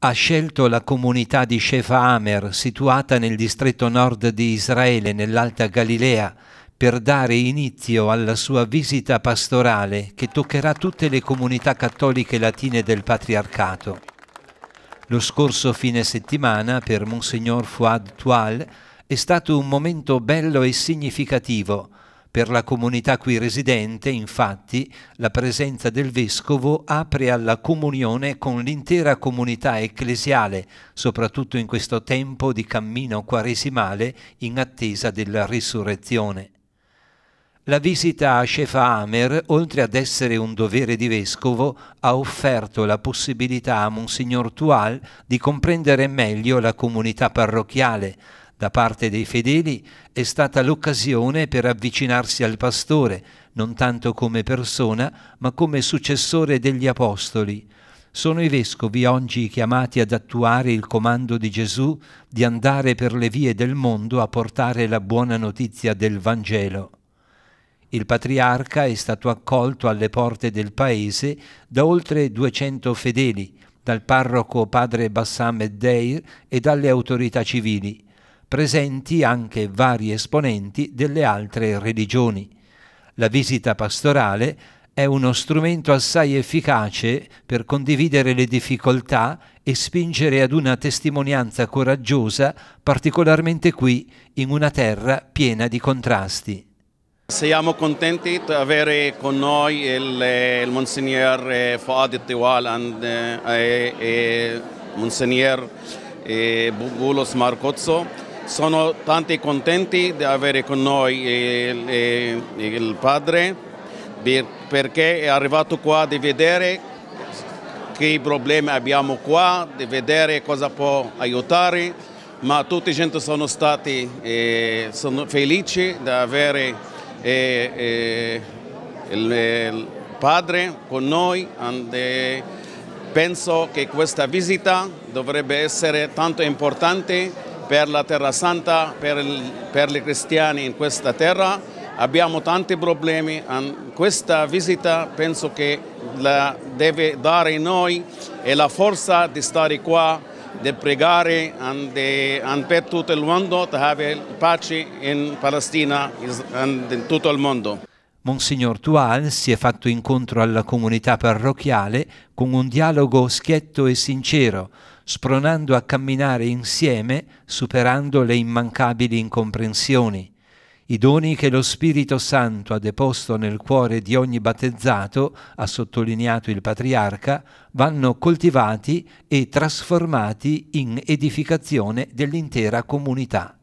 ha scelto la comunità di Shefa situata nel distretto nord di Israele, nell'Alta Galilea, per dare inizio alla sua visita pastorale che toccherà tutte le comunità cattoliche latine del patriarcato. Lo scorso fine settimana per Monsignor Fuad Tual è stato un momento bello e significativo per la comunità qui residente, infatti, la presenza del vescovo apre alla comunione con l'intera comunità ecclesiale, soprattutto in questo tempo di cammino quaresimale in attesa della risurrezione. La visita a Shefahamer, oltre ad essere un dovere di vescovo, ha offerto la possibilità a Monsignor Tual di comprendere meglio la comunità parrocchiale, da parte dei fedeli è stata l'occasione per avvicinarsi al pastore, non tanto come persona, ma come successore degli apostoli. Sono i vescovi oggi chiamati ad attuare il comando di Gesù di andare per le vie del mondo a portare la buona notizia del Vangelo. Il patriarca è stato accolto alle porte del paese da oltre 200 fedeli, dal parroco padre Bassam Eddeir e dalle autorità civili presenti anche vari esponenti delle altre religioni. La visita pastorale è uno strumento assai efficace per condividere le difficoltà e spingere ad una testimonianza coraggiosa, particolarmente qui, in una terra piena di contrasti. Siamo contenti di avere con noi il, eh, il Monsignor eh, Fouad Tiwal eh, e, e, e Bugulos Marcozzo. Sono tanti contenti di avere con noi il, il, padre perché è arrivato qua di vedere che problemi abbiamo qua, di vedere cosa può aiutare, ma tutti gente sono stati eh, sono felici di avere eh, eh, il, il, padre con noi. And, eh, penso che questa visita dovrebbe essere tanto importante per la Terra Santa, per, i cristiani in questa terra. Abbiamo tanti problemi, questa visita penso che la deve dare a noi e la forza di stare qua, di pregare e per tutto il mondo, di avere pace in Palestina e in tutto il mondo. Monsignor Tual si è fatto incontro alla comunità parrocchiale con un dialogo schietto e sincero, spronando a camminare insieme, superando le immancabili incomprensioni. I doni che lo Spirito Santo ha deposto nel cuore di ogni battezzato, ha sottolineato il patriarca, vanno coltivati e trasformati in edificazione dell'intera comunità.